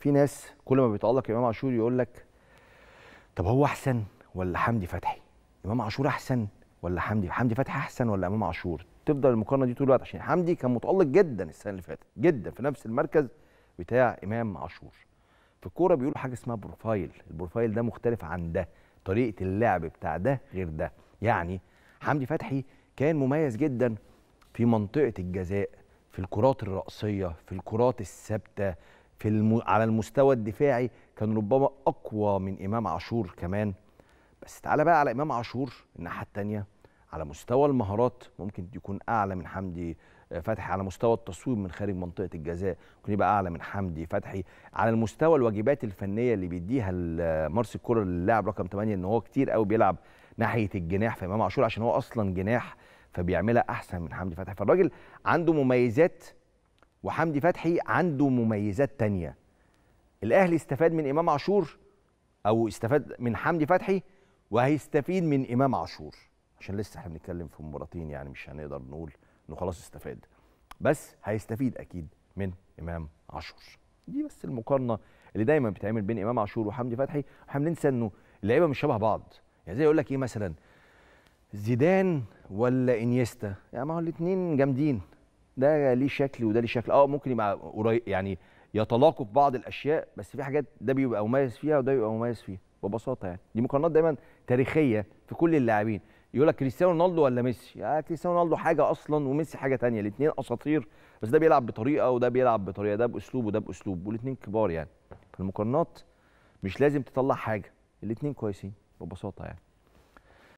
في ناس كل ما بيتالق امام عاشور يقول لك طب هو احسن ولا حمدي فتحي امام عاشور احسن ولا حمدي حمدي فتحي احسن ولا امام عاشور تفضل المقارنه دي طول الوقت عشان حمدي كان متالق جدا السنه اللي فاتت جدا في نفس المركز بتاع امام عاشور في الكوره بيقولوا حاجه اسمها بروفايل البروفايل ده مختلف عن ده طريقه اللعب بتاع ده غير ده يعني حمدي فتحي كان مميز جدا في منطقه الجزاء في الكرات الرأسية في الكرات الثابتة في الم... على المستوى الدفاعي كان ربما اقوى من امام عاشور كمان بس تعالى بقى على امام عاشور الناحيه الثانيه على مستوى المهارات ممكن يكون اعلى من حمدي فتحي على مستوى التصويب من خارج منطقه الجزاء ممكن يبقى اعلى من حمدي فتحي على المستوى الواجبات الفنيه اللي بيديها مارس كولر للاعب رقم 8 ان هو كتير قوي بيلعب ناحيه الجناح في امام عاشور عشان هو اصلا جناح فبيعملها احسن من حمدي فتحي فالراجل عنده مميزات وحمدي فتحي عنده مميزات تانية الاهلي استفاد من امام عاشور او استفاد من حمدي فتحي وهيستفيد من امام عاشور عشان لسه احنا بنتكلم في مباراتين يعني مش هنقدر نقول انه خلاص استفاد بس هيستفيد اكيد من امام عاشور دي بس المقارنه اللي دايما بتتعمل بين امام عاشور وحمدي فتحي احنا بننسى انه اللعيبه مش شبه بعض يعني زي يقول لك ايه مثلا زيدان ولا انيستا يعني ما هو الاثنين جامدين ده ليه شكل وده ليه شكل اه ممكن يبقى قريب يعني يتلاقوا في بعض الاشياء بس في حاجات ده بيبقى مميز فيها وده بيبقى مميز فيها ببساطه يعني دي مقارنات دايما تاريخيه في كل اللاعبين يقول لك كريستيانو رونالدو ولا ميسي يا آه، كريستيانو رونالدو حاجه اصلا وميسي حاجه ثانيه الاثنين اساطير بس ده بيلعب بطريقه وده بيلعب بطريقه ده باسلوب وده باسلوب والاثنين كبار يعني فالمقارنات مش لازم تطلع حاجه الاثنين كويسين ببساطه يعني